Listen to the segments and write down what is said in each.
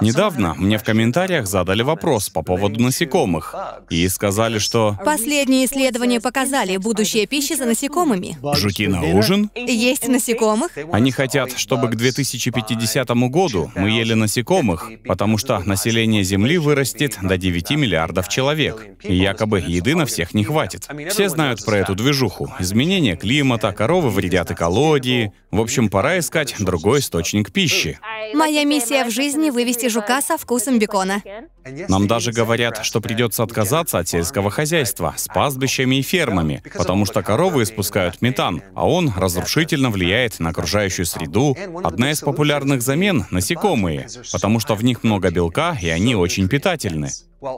Недавно мне в комментариях задали вопрос по поводу насекомых и сказали, что... Последние исследования показали будущее пищи за насекомыми. Жуки на ужин? Есть насекомых? Они хотят, чтобы к 2050 году мы ели насекомых, потому что население Земли вырастет до 9 миллиардов человек. И якобы еды на всех не хватит. Все знают про эту движуху. Изменение климата, коровы вредят экологии. В общем, пора искать другой источник пищи. Моя миссия в жизни — вывести кости жука со вкусом бекона. Нам даже говорят, что придется отказаться от сельского хозяйства с пастбищами и фермами, потому что коровы испускают метан, а он разрушительно влияет на окружающую среду. Одна из популярных замен — насекомые, потому что в них много белка и они очень питательны.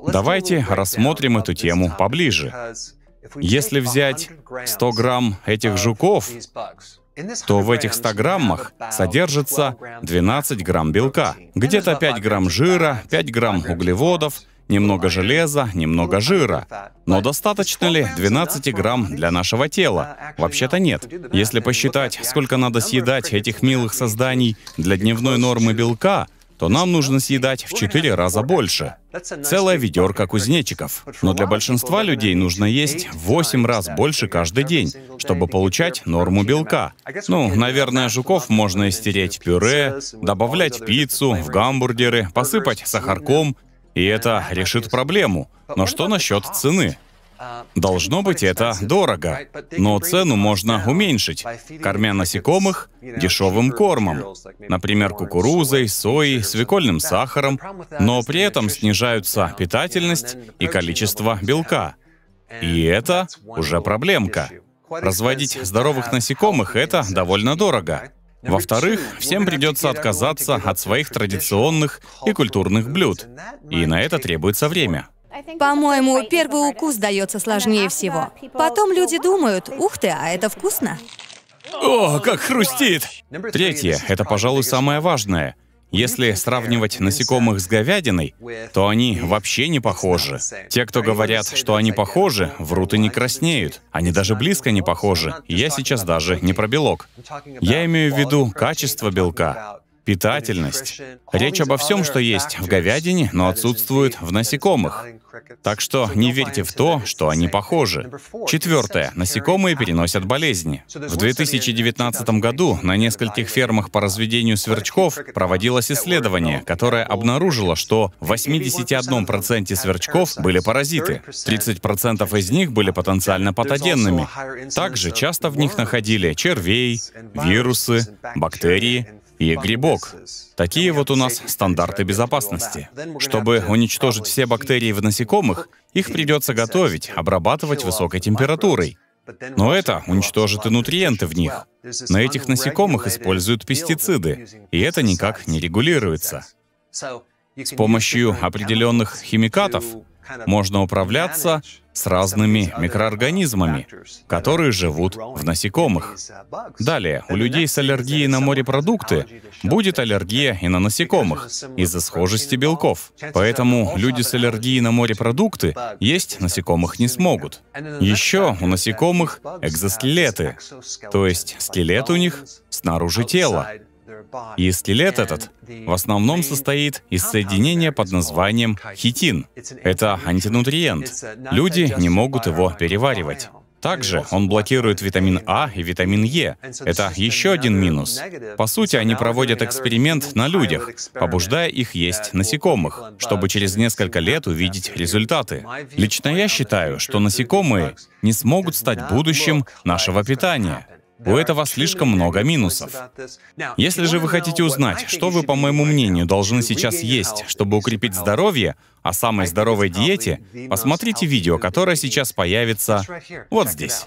Давайте рассмотрим эту тему поближе. Если взять 100 грамм этих жуков, то в этих 100 граммах содержится 12 грамм белка, где-то 5 грамм жира, 5 грамм углеводов, немного железа, немного жира. Но достаточно ли 12 грамм для нашего тела? Вообще-то нет. Если посчитать, сколько надо съедать этих милых созданий для дневной нормы белка, то нам нужно съедать в четыре раза больше. Целая ведерко кузнечиков. Но для большинства людей нужно есть в 8 раз больше каждый день, чтобы получать норму белка. Ну, наверное, жуков можно истереть в пюре, добавлять в пиццу, в гамбургеры, посыпать сахарком, и это решит проблему. Но что насчет цены? Должно быть, это дорого, но цену можно уменьшить, кормя насекомых дешевым кормом, например, кукурузой, соей, свекольным сахаром, но при этом снижаются питательность и количество белка. И это уже проблемка. Разводить здоровых насекомых — это довольно дорого. Во-вторых, всем придется отказаться от своих традиционных и культурных блюд, и на это требуется время. По-моему, первый укус дается сложнее всего. Потом люди думают, ух ты, а это вкусно. О, как хрустит! Третье, это, пожалуй, самое важное. Если сравнивать насекомых с говядиной, то они вообще не похожи. Те, кто говорят, что они похожи, врут и не краснеют. Они даже близко не похожи. Я сейчас даже не про белок. Я имею в виду качество белка питательность. Речь обо всем, что есть в говядине, но отсутствует в насекомых. Так что не верьте в то, что они похожи. Четвертое. Насекомые переносят болезни. В 2019 году на нескольких фермах по разведению сверчков проводилось исследование, которое обнаружило, что в 81% сверчков были паразиты, 30% из них были потенциально патогенными. Также часто в них находили червей, вирусы, бактерии и грибок. Такие вот у нас стандарты безопасности. Чтобы уничтожить все бактерии в насекомых, их придется готовить, обрабатывать высокой температурой. Но это уничтожит и нутриенты в них. На этих насекомых используют пестициды, и это никак не регулируется. С помощью определенных химикатов можно управляться с разными микроорганизмами, которые живут в насекомых. Далее, у людей с аллергией на морепродукты будет аллергия и на насекомых из-за схожести белков. Поэтому люди с аллергией на морепродукты есть насекомых не смогут. Еще у насекомых экзоскелеты, то есть скелет у них снаружи тела, и скелет этот в основном состоит из соединения под названием хитин. Это антинутриент. Люди не могут его переваривать. Также он блокирует витамин А и витамин Е. Это еще один минус. По сути, они проводят эксперимент на людях, побуждая их есть насекомых, чтобы через несколько лет увидеть результаты. Лично я считаю, что насекомые не смогут стать будущим нашего питания. У этого слишком много минусов. Если же вы хотите узнать, что вы, по моему мнению, должны сейчас есть, чтобы укрепить здоровье, о самой здоровой диете, посмотрите видео, которое сейчас появится вот здесь.